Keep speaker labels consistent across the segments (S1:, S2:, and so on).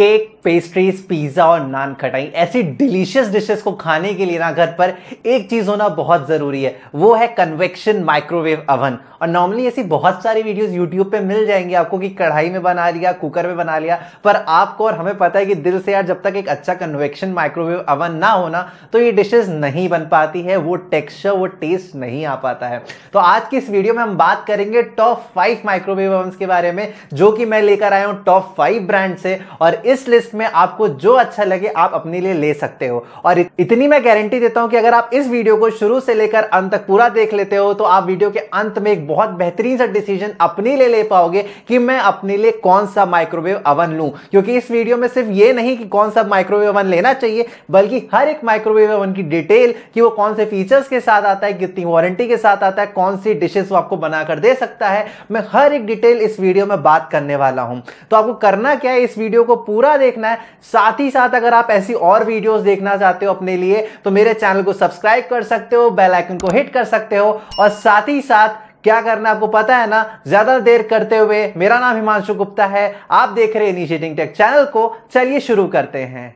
S1: cake pastries pizza और नान खटाई ऐसी डिलीशियस डिशेस को खाने के लिए ना घर पर एक चीज़ होना बहुत ज़रूरी है वो है कन्वेक्शन माइक्रोवेव अवन और नॉर्मली ऐसी बहुत सारी वीडियोस यूट्यूब पे मिल जाएंगी आपको कि कढ़ाई में बना लिया कुकर में बना लिया पर आपको और हमें पता है कि दिल से यार जब तक एक अच्छा कन्वेक्शन माइक्रोवेव अवन ना होना तो ये डिशेज नहीं बन पाती है वो टेक्स्चर वो टेस्ट नहीं आ पाता है तो आज की इस वीडियो में हम बात करेंगे टॉप फाइव माइक्रोवेव अवन के बारे में जो कि मैं लेकर आया हूँ टॉप फाइव ब्रांड से और इस लिस्ट में आपको जो अच्छा लगे आप अपने लिए ले सकते हो और इतनी मैं गारंटी देता हूं कि अगर आप इस वीडियो को शुरू से लेकर अंत तक पूरा देख लेते हो तो आप वीडियो के अंत में एक बहुत बेहतरीन सा डिसीजन अपने लिए ले पाओगे कि मैं अपने लिए कौन सा माइक्रोवेव अवन लू क्योंकि इस वीडियो में सिर्फ ये नहीं कि कौन सा माइक्रोवेव अवन लेना चाहिए बल्कि हर एक माइक्रोवेव अवन की डिटेल कि वो कौन से फीचर्स के साथ आता है कितनी वारंटी के साथ आता है कौन सी डिशेस वो आपको बनाकर दे सकता है मैं हर एक डिटेल इस वीडियो में बात करने वाला हूं तो आपको करना क्या है इस वीडियो को पूरा पूरा देखना है साथ ही साथ अगर आप ऐसी और वीडियोस देखना चाहते हो अपने लिए तो मेरे चैनल को सब्सक्राइब कर सकते हो बेल आइकन को हिट कर सकते हो और साथ ही साथ क्या करना आपको पता है ना ज्यादा देर करते हुए मेरा नाम हिमांशु गुप्ता है आप देख रहे हैं इनिशिएटिंग टेक चैनल को चलिए शुरू करते हैं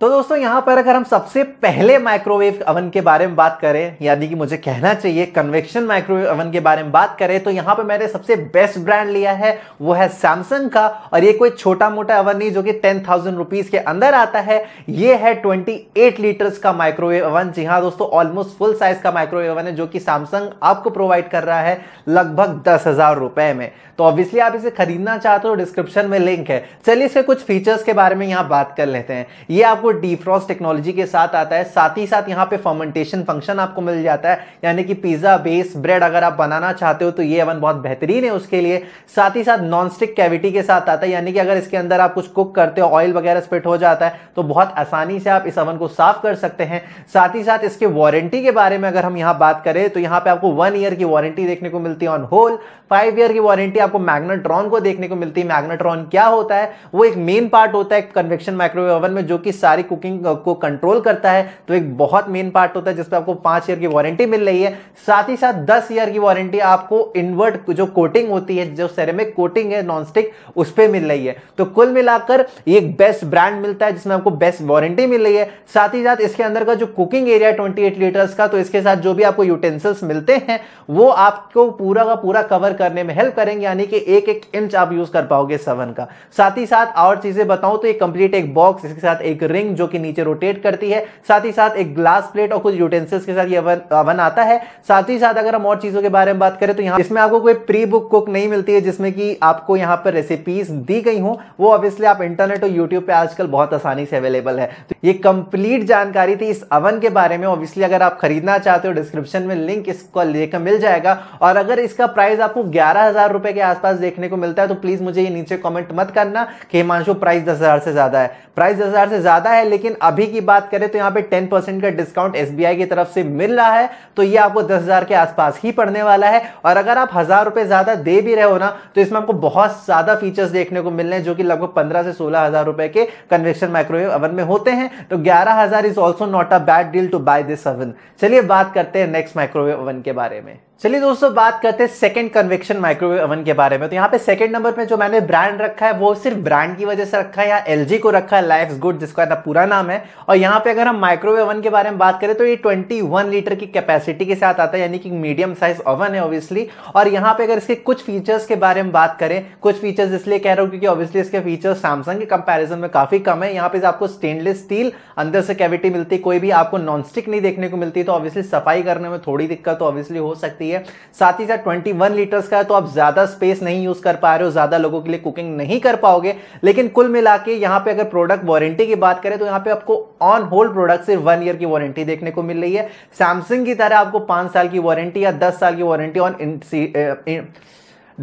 S1: तो दोस्तों यहाँ पर अगर हम सबसे पहले माइक्रोवेव अवन के बारे में बात करें यानी कि मुझे कहना चाहिए कन्वेक्शन माइक्रोवेव अवन के बारे में बात करें तो यहाँ पर मैंने सबसे बेस्ट ब्रांड लिया है वो है सैमसंग का और ये कोई छोटा मोटा अवन नहीं जो कि टेन थाउजेंड रुपीज़ के अंदर आता है ये है ट्वेंटी एट लीटर्स का माइक्रोवेव अवन जी हाँ दोस्तों ऑलमोस्ट फुल साइज का माइक्रोवेव अवन है जो कि सैमसंग आपको प्रोवाइड कर रहा है लगभग दस हज़ार में तो ऑब्वियसली आप इसे खरीदना चाहते हो डिस्क्रिप्शन में लिंक है चलिए इसके कुछ फीचर्स के बारे में यहाँ बात कर लेते हैं ये आपको वो डीफ्रॉस्ट टेक्नोलॉजी के साथ आता है साथ ही साथ यहाँ पे फर्मेंटेशन फंक्शन आपको मिल जाता है यानी कि पिज्जा बेस ब्रेड अगर आप बनाना चाहते हो तो ये अवन बहुत बेहतरीन है उसके लिए साथ ही साथ नॉन स्टिक कैविटी के साथ आता है यानी कि अगर इसके अंदर आप कुछ कुक करते हो ऑयल वगैरह स्पिट हो जाता है तो बहुत आसानी से आप इस अवन को साफ कर सकते हैं साथ ही साथ इसके वारंटी के बारे में अगर हम यहाँ बात करें तो यहाँ पे आपको वन ईयर की वारंटी देखने को मिलती है ऑन होल फाइव ईयर की वारंटी आपको मैग्नेट्रॉन को देखने को मिलती है मैग्नेट्रॉन क्या होता है वो एक मेन पार्ट होता है कन्वेक्शन माइक्रोवेव ओवन में जो कि सारे हमारी कुकिंग को कंट्रोल करता है तो एक बहुत मेन पार्ट होता है जिसपे आपको पांच ईयर की वारंटी मिल रही है साथ ही साथ दस ईयर की वारंटी आपको इनवर्ट जो कोटिंग होती है जो सेरेमिक कोटिंग है नॉनस्टिक उस पर मिल रही है तो कुल मिलाकर एक बेस्ट ब्रांड मिलता है जिसमें आपको बेस्ट वारंटी मिल रही है साथ ही साथ इसके अंदर का जो cooking area twenty eight litres का तो इसके साथ जो भी आपको यूटेंसिल्स मिलते हैं वो आपको पूरा का पूरा कवर करने में हेल्प करेंगे यानी कि एक एक इंच आप यूज कर पाओगे सवन का साथ ही साथ और चीजें बताऊं तो ये कंप्लीट एक बॉक्स इसके साथ एक रिंग रिंग जो कि नीचे रोटेट करती है साथ ही साथ एक ग्लास प्लेट और कुछ यूटेंसिल्स के साथ ये अवन आता है साथ ही साथ अगर हम और चीजों के बारे में बात करें तो यहाँ इसमें आपको कोई प्री बुक कुक नहीं मिलती है जिसमें कि आपको यहाँ पर रेसिपीज दी गई हो वो ऑब्वियसली आप इंटरनेट और यूट्यूब पर आजकल बहुत आसानी से अवेलेबल है तो ये कंप्लीट जानकारी थी इस अवन के बारे में ऑब्वियसली अगर आप खरीदना चाहते हो डिस्क्रिप्शन में लिंक इसको लेकर मिल जाएगा और अगर इसका प्राइस आपको ग्यारह हजार रुपए के आसपास देखने को मिलता है तो प्लीज मुझे ये नीचे कमेंट मत करना कि हिमांशु प्राइस दस हजार से ज्यादा है प्राइस दस हजार से ज्यादा है है लेकिन अभी की बात करें तो यहां पे 10 परसेंट का डिस्काउंट एसबीआई की तरफ से मिल रहा है तो ये आपको दस हजार के आसपास ही पड़ने वाला है और अगर आप हजार रुपए ज्यादा दे भी रहे हो ना तो इसमें आपको बहुत ज्यादा फीचर्स देखने को मिल रहे हैं जो कि लगभग पंद्रह से सोलह रुपए के कन्वेक्शन माइक्रोवेव अवन में होते हैं तो ग्यारह हजार is also not a bad deal to buy this oven चलिए बात करते हैं नेक्स्ट माइक्रोवेव अवन के बारे में चलिए दोस्तों बात करते हैं सेकंड कन्वेक्शन माइक्रोवेव ओवन के बारे में तो यहाँ पे सेकंड नंबर पे जो मैंने ब्रांड रखा है वो सिर्फ ब्रांड की वजह से रखा है या एल को रखा है लाइफ गुड जिसका पूरा नाम है और यहाँ पे अगर हम माइक्रोवेव ओवन के बारे में बात करें तो ये 21 लीटर की कैपेसिटी के साथ आता है यानी कि मीडियम साइज ओवन है ऑब्वियसली और यहाँ पे अगर इसके कुछ फीचर्स के बारे में बात करें कुछ फीचर्स इसलिए कह रहा हूँ क्योंकि ऑब्वियसली इसके फीचर्स सैमसंग के कंपेरिजन में काफी कम है यहाँ पे आपको स्टेनलेस स्टील अंदर से कैविटी मिलती कोई भी आपको नॉन नहीं देखने को मिलती तो ऑब्वियसली सफाई करने में थोड़ी दिक्कत ऑब्वियसली तो हो सकती लिए साथ ही साथ ट्वेंटी वन लीटर्स का है तो आप ज़्यादा स्पेस नहीं यूज़ कर पा रहे हो ज़्यादा लोगों के लिए कुकिंग नहीं कर पाओगे लेकिन कुल मिला के यहाँ पे अगर प्रोडक्ट वारंटी की बात करें तो यहाँ पे आपको ऑन होल्ड प्रोडक्ट सिर्फ वन ईयर की वारंटी देखने को मिल रही है सैमसंग की तरह आपको पांच साल की वारंटी या दस साल की वारंटी ऑन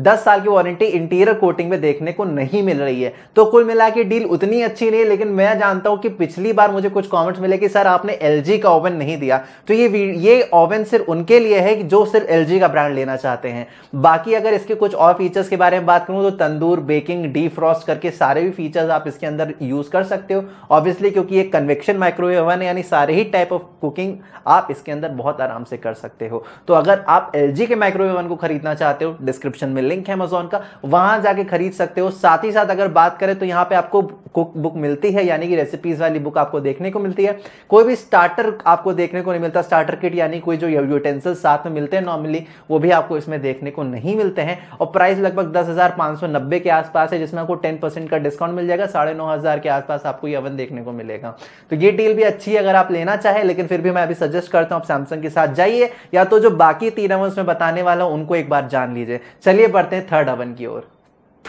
S1: दस साल की वारंटी इंटीरियर कोटिंग में देखने को नहीं मिल रही है तो कुल मिला के डील उतनी अच्छी नहीं है लेकिन मैं जानता हूं कि पिछली बार मुझे कुछ कॉमेंट्स मिले कि सर आपने एल का ओवन नहीं दिया तो ये ये ओवन सिर्फ उनके लिए है जो सिर्फ एल का ब्रांड लेना चाहते हैं बाकी अगर इसके कुछ और फीचर्स के बारे में बात करूँ तो तंदूर बेकिंग फ्रॉस्ट करके सारे भी फीचर्स आप इसके अंदर यूज कर सकते हो ऑब्वियसली क्योंकि ये कन्वेक्शन माइक्रोवेव ओवन है यानी सारे ही टाइप ऑफ कुकिंग आप इसके अंदर बहुत आराम से कर सकते हो तो अगर आप एल के माइक्रोवेव ओवन को खरीदना चाहते हो डिस्क्रिप्शन में लिंक है अमेजोन का वहां जाके खरीद सकते हो साथ ही साथ अगर बात करें तो यहाँ पे आपको कुक बुक मिलती है यानी कि रेसिपीज वाली बुक आपको देखने को मिलती है कोई भी स्टार्टर आपको देखने को नहीं मिलता स्टार्टर किट यानी कोई जो यूटेंसिल साथ में मिलते हैं नॉर्मली वो भी आपको इसमें देखने को नहीं मिलते हैं और प्राइस लगभग दस के आसपास है जिसमें आपको टेन का डिस्काउंट मिल जाएगा साढ़े के आसपास आपको ये अवन देखने को मिलेगा तो ये डील भी अच्छी है अगर आप लेना चाहे लेकिन फिर भी मैं अभी सजेस्ट करता हूँ आप सैमसंग के साथ जाइए या तो जो बाकी तीन अवन में बताने वाला हूँ उनको एक बार जान लीजिए चलिए बढ़ते हैं थर्ड हवन की ओर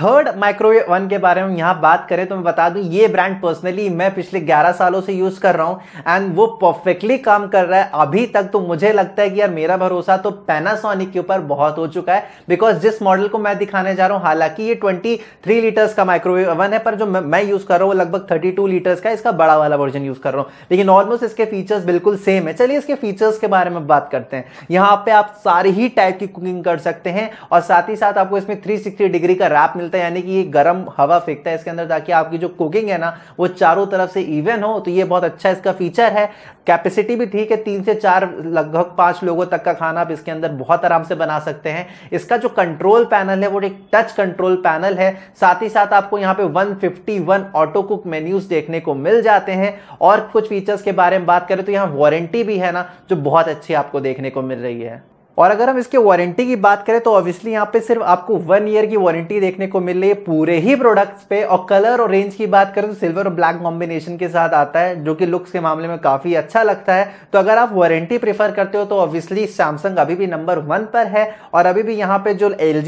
S1: थर्ड माइक्रोवेव वन के बारे में यहाँ बात करें तो मैं बता दूं ये ब्रांड पर्सनली मैं पिछले 11 सालों से यूज़ कर रहा हूँ एंड वो परफेक्टली काम कर रहा है अभी तक तो मुझे लगता है कि यार मेरा भरोसा तो पैनासोनिक के ऊपर बहुत हो चुका है बिकॉज जिस मॉडल को मैं दिखाने जा रहा हूँ हालांकि ये ट्वेंटी लीटर्स का माइक्रोवेव वन है पर जो मैं यूज़ कर रहा हूँ वो लगभग थर्टी लीटर्स का इसका बड़ा वाला वर्जन यूज़ कर रहा हूँ लेकिन ऑलमोस्ट इसके फीचर्स बिल्कुल सेम है चलिए इसके फीचर्स के बारे में बात करते हैं यहाँ पे आप सारी ही टाइप की कुकिंग कर सकते हैं और साथ ही साथ आपको इसमें थ्री डिग्री का रैप मिल मिलता है यानी कि ये गर्म हवा फेंकता है इसके अंदर ताकि आपकी जो कुकिंग है ना वो चारों तरफ से इवन हो तो ये बहुत अच्छा इसका फीचर है कैपेसिटी भी ठीक है तीन से चार लगभग पाँच लोगों तक का खाना आप इसके अंदर बहुत आराम से बना सकते हैं इसका जो कंट्रोल पैनल है वो एक टच कंट्रोल पैनल है साथ ही साथ आपको यहाँ पे 151 ऑटो कुक मेन्यूज देखने को मिल जाते हैं और कुछ फीचर्स के बारे में बात करें तो यहाँ वारंटी भी है ना जो बहुत अच्छी आपको देखने को मिल रही है और अगर हम इसके वारंटी की बात करें तो ऑब्वियसली यहाँ पे सिर्फ आपको वन ईयर की वारंटी देखने को मिल रही है पूरे ही प्रोडक्ट्स पे और कलर और रेंज की बात करें तो सिल्वर और ब्लैक कॉम्बिनेशन के साथ आता है जो कि लुक्स के मामले में काफ़ी अच्छा लगता है तो अगर आप वारंटी प्रेफर करते हो तो ऑब्वियसली सैमसंग अभी भी नंबर वन पर है और अभी भी यहाँ पे जो एल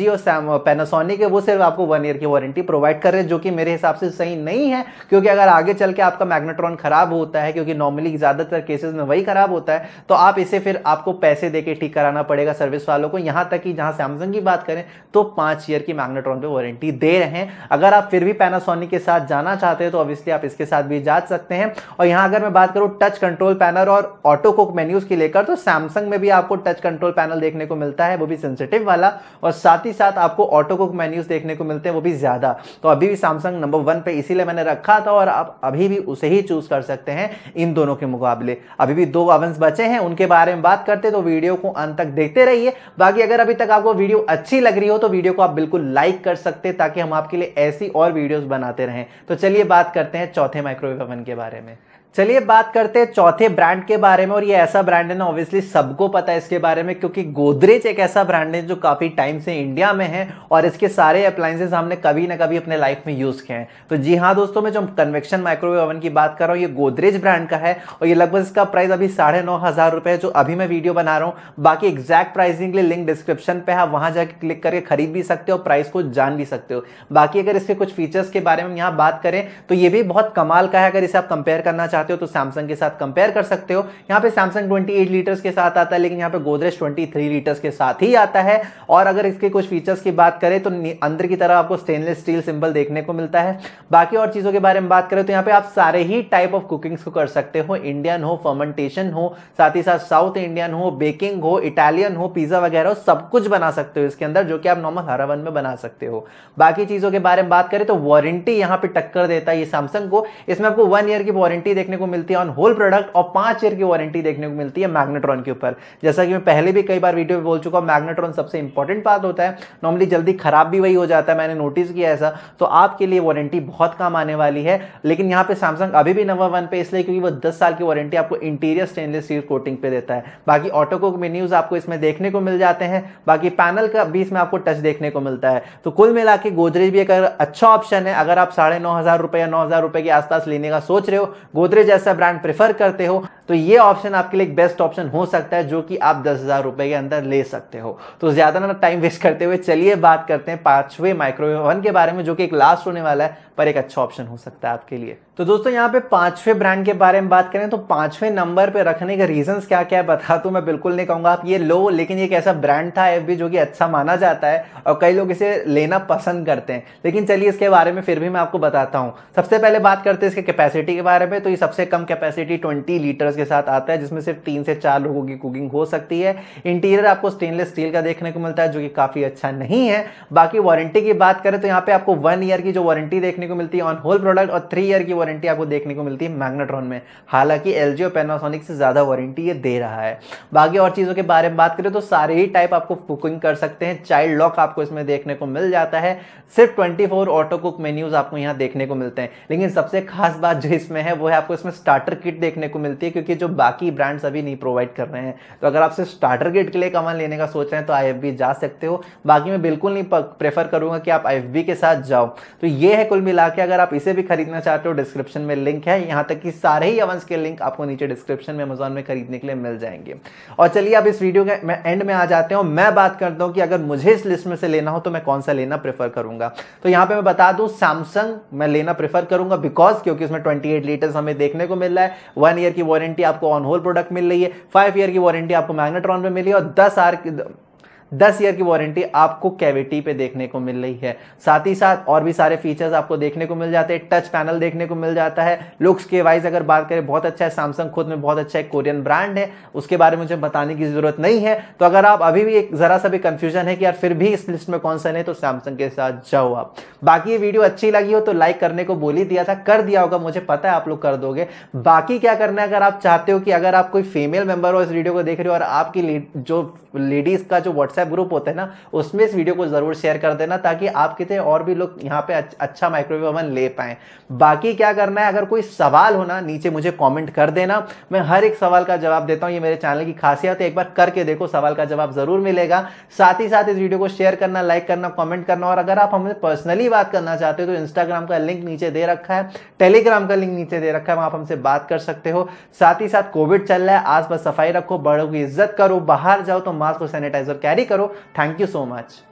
S1: और पैनासोनिक है वो सिर्फ आपको वन ईयर की वारंटी प्रोवाइड कर रहे हैं जो कि मेरे हिसाब से सही नहीं है क्योंकि अगर आगे चल के आपका मैग्नेट्रॉन खराब होता है क्योंकि नॉर्मली ज़्यादातर केसेज में वही खराब होता है तो आप इसे फिर आपको पैसे दे ठीक कराना पड़ेगा सर्विस वालों को यहां तक कि जहां सैमसंग की बात करें तो पांच ईयर की मैग्नेट्रॉन पे वारंटी दे रहे हैं अगर आप फिर भी पैनासोनिक के साथ जाना चाहते हैं तो ऑब्वियसली आप इसके साथ भी जा सकते हैं और यहां अगर मैं बात करूं टच कंट्रोल पैनल और ऑटो कुक मेन्यूज की लेकर तो सैमसंग में भी आपको टच कंट्रोल पैनल देखने को मिलता है वो भी सेंसिटिव वाला और साथ ही साथ आपको ऑटो कुक मेन्यूज देखने को मिलते हैं वो भी ज़्यादा तो अभी भी सैमसंग नंबर वन पे इसीलिए मैंने रखा था और आप अभी भी उसे ही चूज कर सकते हैं इन दोनों के मुकाबले अभी भी दो अवंस बचे हैं उनके बारे में बात करते तो वीडियो को अंत तक देख देखते रहिए बाकी अगर अभी तक आपको वीडियो अच्छी लग रही हो तो वीडियो को आप बिल्कुल लाइक कर सकते ताकि हम आपके लिए ऐसी और वीडियोस बनाते रहें तो चलिए बात करते हैं चौथे माइक्रोवेव ओवन के बारे में चलिए बात करते हैं चौथे ब्रांड के बारे में और ये ऐसा ब्रांड है ना ऑब्वियसली सबको पता है इसके बारे में क्योंकि गोदरेज एक ऐसा ब्रांड है जो काफ़ी टाइम से इंडिया में है और इसके सारे अप्लायंसेज हमने कभी ना कभी अपने लाइफ में यूज़ किए हैं तो जी हाँ दोस्तों मैं जो कन्वेक्शन माइक्रोवेव ओवन की बात कर रहा हूँ ये गोदरेज ब्रांड का है और ये लगभग इसका प्राइस अभी साढ़े नौ हज़ार रुपए है जो अभी मैं वीडियो बना रहा हूँ बाकी एग्जैक्ट प्राइसिंग के लिंक डिस्क्रिप्शन पे है आप वहां जाकर क्लिक करके खरीद भी सकते हो और प्राइस को जान भी सकते हो बाकी अगर इसके कुछ फीचर्स के बारे में यहाँ बात करें तो ये भी बहुत कमाल का है अगर इसे आप कंपेयर करना चाहते चाहते हो तो सैमसंग के साथ कंपेयर कर सकते हो यहाँ पे सैमसंग 28 लीटर्स के साथ आता है लेकिन यहाँ पे गोदरेज 23 लीटर्स के साथ ही आता है और अगर इसके कुछ फीचर्स की बात करें तो अंदर की तरफ आपको स्टेनलेस स्टील सिंबल देखने को मिलता है बाकी और चीज़ों के बारे में बात करें तो यहाँ पे आप सारे ही टाइप ऑफ कुकिंग्स को कर सकते हो इंडियन हो फर्मेंटेशन हो साथ ही साथ साउथ इंडियन हो बेकिंग हो इटालियन हो पिज्ज़ा वगैरह हो सब कुछ बना सकते हो इसके अंदर जो कि आप नॉर्मल हरावन में बना सकते हो बाकी चीज़ों के बारे में बात करें तो वारंटी यहाँ पे टक्कर देता है ये सैमसंग को इसमें आपको वन ईयर की वारंटी देखने को मिलती है ऑन होल प्रोडक्ट और पांच ईयर की वारंटी देखने को मिलती है मैग्नेट्रॉन के ऊपर जैसा कि मैं पहले भी कई बार वीडियो में बोल चुका हूँ मैग्नेट्रॉन सबसे इंपॉर्टेंट बात होता है नॉर्मली जल्दी खराब भी वही हो जाता है मैंने नोटिस किया ऐसा तो आपके लिए वारंटी बहुत काम आने वाली है लेकिन यहाँ पे सैमसंग अभी भी नंबर वन पे इसलिए क्योंकि वो दस साल की वारंटी आपको इंटीरियर स्टेनलेस स्टील कोटिंग पे देता है बाकी ऑटोकोक मेन्यूज आपको इसमें देखने को मिल जाते हैं बाकी पैनल का भी इसमें आपको टच देखने को मिलता है तो कुल मिला के गोदरेज भी एक अच्छा ऑप्शन है अगर आप साढ़े नौ हजार रुपए या नौ हजार रुपए के आसपास लेने का सोच रहे हो गोदरेज दूसरे जैसा ब्रांड प्रेफर करते हो तो ये ऑप्शन आपके लिए एक बेस्ट ऑप्शन हो सकता है जो कि आप दस हज़ार रुपए के अंदर ले सकते हो तो ज़्यादा ना टाइम वेस्ट करते हुए चलिए बात करते हैं पांचवें माइक्रोवेव ओवन के बारे में जो कि एक लास्ट होने वाला है पर एक अच्छा ऑप्शन हो सकता है आपके लिए तो दोस्तों यहाँ पे पांचवें ब्रांड के बारे में बात करें तो पांचवें नंबर पे रखने का रीजंस क्या क्या है बता तो मैं बिल्कुल नहीं कहूंगा आप ये लो लेकिन ये एक ऐसा ब्रांड था एफ जो कि अच्छा माना जाता है और कई लोग इसे लेना पसंद करते हैं लेकिन चलिए इसके बारे में फिर भी मैं आपको बताता हूँ सबसे पहले बात करते हैं इसके कैपेसिटी के बारे में तो ये सबसे कम कैपेसिटी ट्वेंटी लीटर्स के साथ आता है जिसमें सिर्फ तीन से चार लोगों की कुकिंग हो सकती है इंटीरियर आपको स्टेनलेस स्टील का देखने को मिलता है जो कि काफ़ी अच्छा नहीं है बाकी वारंटी की बात करें तो यहाँ पे आपको वन ईयर की जो वारंटी देखने को मिलती है ऑन होल प्रोडक्ट और थ्री ईयर की वारंटी आपको देखने को मिलती है मैग्नेट्रॉन में हालांकि एल और पेनासोनिक से ज़्यादा वारंटी ये दे रहा है बाकी और चीज़ों के बारे में बात करें तो सारे ही टाइप आपको कुकिंग कर सकते हैं चाइल्ड लॉक आपको इसमें देखने को मिल जाता है सिर्फ ट्वेंटी ऑटो कुक मेन्यूज़ आपको यहाँ देखने को मिलते हैं लेकिन सबसे खास बात जो इसमें है वो है आपको इसमें स्टार्टर किट देखने को मिलती है क्योंकि के जो बाकी ब्रांड्स अभी नहीं प्रोवाइड कर रहे हैं तो अगर आप सिर्फ स्टार्टर किट के लिए कमल लेने का सोच रहे हैं तो आई जा सकते हो बाकी मैं बिल्कुल नहीं प्रेफर करूंगा कि आप आई के साथ जाओ तो ये है कुल मिला के अगर आप इसे भी खरीदना चाहते हो डिस्क्रिप्शन में लिंक है यहाँ तक कि सारे ही अवंस के लिंक आपको नीचे डिस्क्रिप्शन में अमेजोन में खरीदने के लिए मिल जाएंगे और चलिए अब इस वीडियो के मैं एंड में आ जाते हैं मैं बात करता हूँ कि अगर मुझे इस लिस्ट में से लेना हो तो मैं कौन सा लेना प्रेफर करूंगा तो यहाँ पे मैं बता दूँ सैमसंग मैं लेना प्रेफर करूंगा बिकॉज क्योंकि उसमें 28 लीटर्स हमें देखने को मिल रहा है वन ईयर की वारंटी वारंटी आपको ऑन होल प्रोडक्ट मिल रही है फाइव ईयर की वारंटी आपको मैग्नेट्रॉन में मिली और दस आर दस ईयर की वारंटी आपको कैविटी पे देखने को मिल रही है साथ ही साथ और भी सारे फीचर्स आपको देखने को मिल जाते हैं टच पैनल देखने को मिल जाता है लुक्स के वाइज अगर बात करें बहुत अच्छा है सैमसंग खुद में बहुत अच्छा एक कोरियन ब्रांड है उसके बारे में मुझे बताने की जरूरत नहीं है तो अगर आप अभी भी एक जरा सा भी कंफ्यूजन है कि यार फिर भी इस लिस्ट में कौन सा नहीं तो सैमसंग के साथ जाओ आप बाकी ये वीडियो अच्छी लगी हो तो लाइक करने को बोली दिया था कर दिया होगा मुझे पता है आप लोग कर दोगे बाकी क्या करना है अगर आप चाहते हो कि अगर आप कोई फीमेल मेंबर हो इस वीडियो को देख रहे हो और आपकी जो लेडीज का जो व्हाट्सएप व्हाट्सएप ग्रुप होते हैं ना उसमें इस वीडियो को ज़रूर शेयर कर देना ताकि आप कितने और भी लोग यहाँ पे अच्छा माइक्रोवेव ओवन ले पाए बाकी क्या करना है अगर कोई सवाल होना नीचे मुझे कॉमेंट कर देना मैं हर एक सवाल का जवाब देता हूँ ये मेरे चैनल की खासियत है एक बार करके देखो सवाल का जवाब ज़रूर मिलेगा साथ ही साथ इस वीडियो को शेयर करना लाइक करना कॉमेंट करना और अगर आप हमें पर्सनली बात करना चाहते हो तो इंस्टाग्राम का लिंक नीचे दे रखा है टेलीग्राम का लिंक नीचे दे रखा है वहाँ आप हमसे बात कर सकते हो साथ ही साथ कोविड चल रहा है आस पास सफाई रखो बड़ों की इज्जत करो बाहर जाओ तो मास्क और सैनिटाइजर कैरी करो थैंक यू सो मच